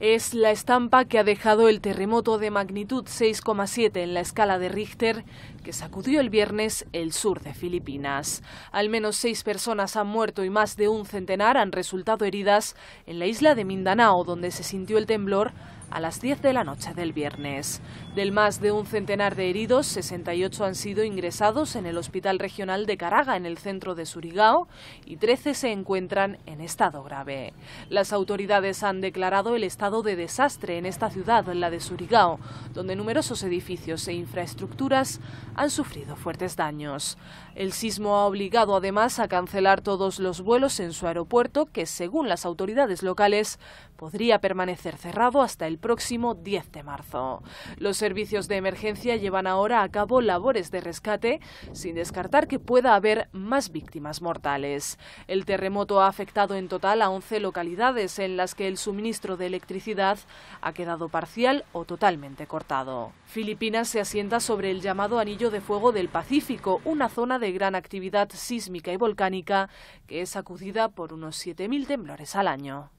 Es la estampa que ha dejado el terremoto de magnitud 6,7 en la escala de Richter que sacudió el viernes el sur de Filipinas. Al menos seis personas han muerto y más de un centenar han resultado heridas en la isla de Mindanao, donde se sintió el temblor a las 10 de la noche del viernes. Del más de un centenar de heridos, 68 han sido ingresados en el Hospital Regional de Caraga, en el centro de Surigao, y 13 se encuentran en estado grave. Las autoridades han declarado el estado de desastre en esta ciudad, la de Surigao, donde numerosos edificios e infraestructuras han sufrido fuertes daños. El sismo ha obligado además a cancelar todos los vuelos en su aeropuerto, que según las autoridades locales podría permanecer cerrado hasta el próximo 10 de marzo. Los servicios de emergencia llevan ahora a cabo labores de rescate, sin descartar que pueda haber más víctimas mortales. El terremoto ha afectado en total a 11 localidades en las que el suministro de electricidad ha quedado parcial o totalmente cortado. Filipinas se asienta sobre el llamado Anillo de Fuego del Pacífico, una zona de gran actividad sísmica y volcánica que es sacudida por unos 7.000 temblores al año.